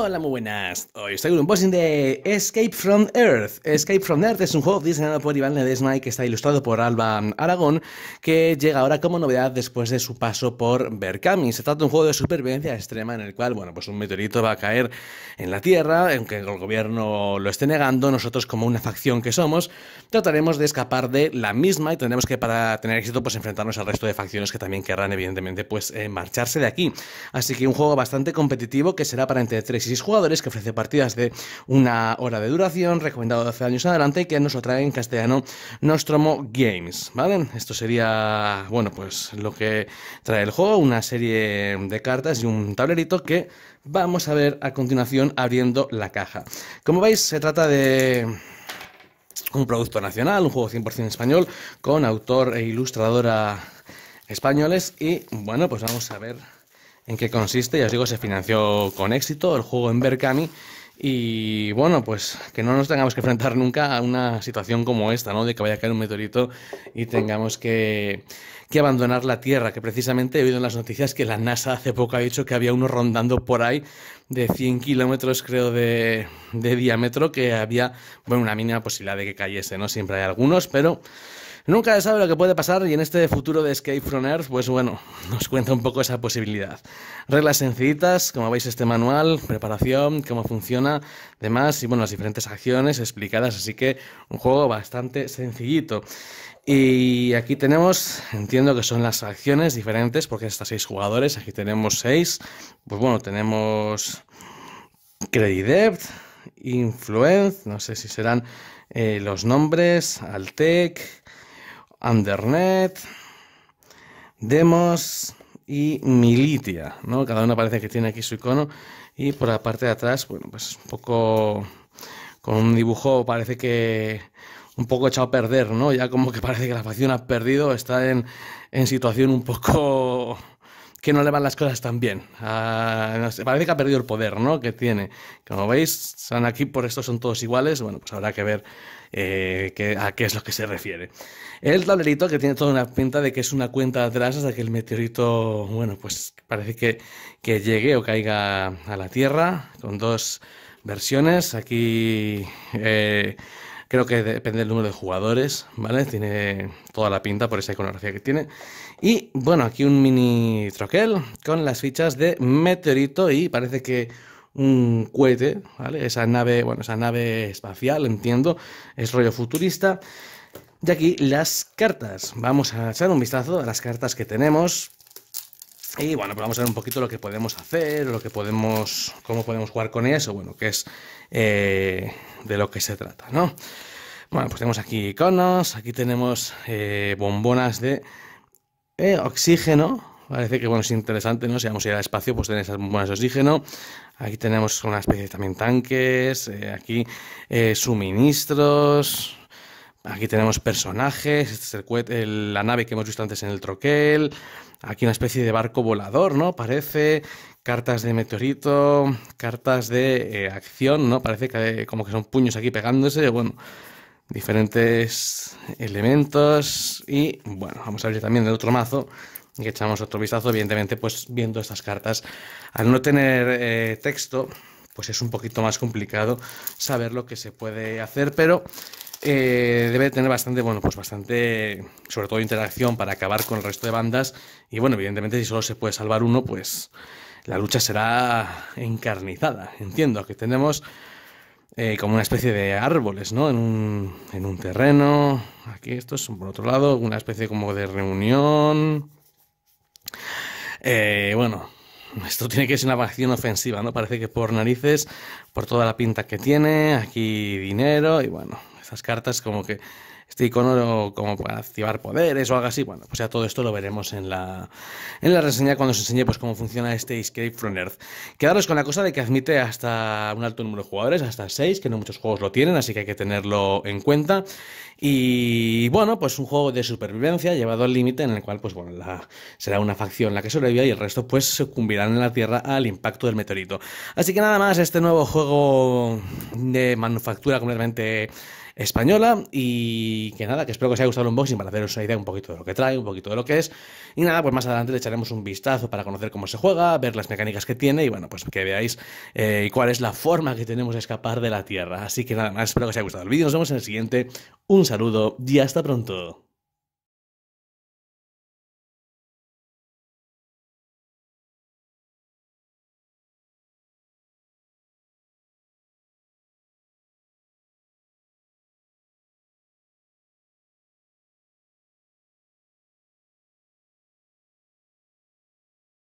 Hola, muy buenas. Hoy estoy con un posting de Escape from Earth. Escape from Earth es un juego diseñado por Iván Ledesma y que está ilustrado por Alba Aragón, que llega ahora como novedad después de su paso por Berkami. Se trata de un juego de supervivencia extrema en el cual, bueno, pues un meteorito va a caer en la Tierra, aunque el gobierno lo esté negando, nosotros como una facción que somos, trataremos de escapar de la misma y tendremos que, para tener éxito, pues enfrentarnos al resto de facciones que también querrán, evidentemente, pues eh, marcharse de aquí. Así que un juego bastante competitivo que será para entre 3 y jugadores, que ofrece partidas de una hora de duración, recomendado hace años adelante, y que nos lo trae en castellano Nostromo Games, ¿vale? Esto sería, bueno, pues lo que trae el juego, una serie de cartas y un tablerito que vamos a ver a continuación abriendo la caja. Como veis, se trata de un producto nacional, un juego 100% español, con autor e ilustradora españoles y, bueno, pues vamos a ver en qué consiste. Ya os digo, se financió con éxito el juego en Berkami. Y bueno, pues que no nos tengamos que enfrentar nunca a una situación como esta, ¿no? De que vaya a caer un meteorito y tengamos que, abandonar la Tierra, que precisamente he oído en las noticias que la NASA hace poco ha dicho que había uno rondando por ahí de 100 kilómetros, creo, de, de diámetro, que había, bueno, una mínima posibilidad de que cayese, ¿no? Siempre hay algunos, pero Nunca se sabe lo que puede pasar y en este futuro de Escape from Earth, pues bueno, nos cuenta un poco esa posibilidad. Reglas sencillitas, como veis este manual, preparación, cómo funciona, demás, y bueno, las diferentes acciones explicadas, así que un juego bastante sencillito. Y aquí tenemos, entiendo que son las acciones diferentes, porque hasta seis jugadores, aquí tenemos seis, pues bueno, tenemos Credit Debt, Influence, no sé si serán eh, los nombres, Altec, Undernet, Demos y Militia, ¿no? Cada una parece que tiene aquí su icono y por la parte de atrás, bueno, pues un poco con un dibujo parece que un poco echado a perder, ¿no? Ya como que parece que la facción ha perdido, está en situación un poco que no le van las cosas tan bien. Ah, parece que ha perdido el poder ¿no? que tiene. Como veis, son aquí por esto son todos iguales. Bueno, pues habrá que ver eh, a qué es lo que se refiere. El tablerito, que tiene toda una pinta de que es una cuenta atrás hasta que el meteorito, bueno, pues parece que, que llegue o caiga a la Tierra, con dos versiones. Aquí eh, Creo que depende del número de jugadores, ¿vale? Tiene toda la pinta por esa iconografía que tiene. Y bueno, aquí un mini troquel con las fichas de meteorito y parece que un cohete, ¿vale? Esa nave, bueno, esa nave espacial, entiendo, es rollo futurista. Y aquí las cartas. Vamos a echar un vistazo a las cartas que tenemos. Y bueno, pues vamos a ver un poquito lo que podemos hacer, lo que podemos, cómo podemos jugar con eso, bueno, que es eh, de lo que se trata, ¿no? Bueno, pues tenemos aquí iconos, aquí tenemos eh, bombonas de eh, oxígeno, parece que bueno, es interesante, ¿no? Si vamos a ir al espacio, pues tener esas bombonas de oxígeno. Aquí tenemos una especie de también tanques, aquí suministros, Aquí tenemos personajes, este es la nave que hemos visto antes en el troquel, aquí una especie de barco volador, ¿no? Parece, cartas de meteorito, cartas de eh, acción, ¿no? Parece que, eh, como que son puños aquí pegándose, bueno, diferentes elementos y, bueno, vamos a abrir también el otro mazo y echamos otro vistazo, evidentemente, pues viendo estas cartas. Al no tener eh, texto, pues es un poquito más complicado saber lo que se puede hacer, pero eh, debe tener bastante, bueno, pues bastante, sobre todo interacción para acabar con el resto de bandas. Y bueno, evidentemente si solo se puede salvar uno, pues la lucha será encarnizada. Entiendo que tenemos eh, como una especie de árboles, ¿no? En un, terreno. Aquí esto es por otro lado, una especie como de reunión. Eh, bueno, esto tiene que ser una acción ofensiva, ¿no? Parece que por narices, por toda la pinta que tiene, aquí dinero y bueno, esas cartas como que este icono como para activar poderes o algo así. Bueno, pues ya todo esto lo veremos en la, en la reseña cuando os enseñe pues cómo funciona este Escape from Earth. Quedaros con la cosa de que admite hasta un alto número de jugadores, hasta 6, que no muchos juegos lo tienen, así que hay que tenerlo en cuenta. Y bueno, pues un juego de supervivencia llevado al límite en el cual pues bueno, la, será una facción la que sobreviva y el resto pues sucumbirán en la Tierra al impacto del meteorito. Así que nada más, este nuevo juego de manufactura completamente española. Y que nada, que espero que os haya gustado el unboxing para haceros una idea un poquito de lo que trae, un poquito de lo que es. Y nada, pues más adelante le echaremos un vistazo para conocer cómo se juega, ver las mecánicas que tiene y bueno, pues que veáis eh, cuál es la forma que tenemos de escapar de la Tierra. Así que nada más, espero que os haya gustado el vídeo. Nos vemos en el siguiente. Un saludo y hasta pronto.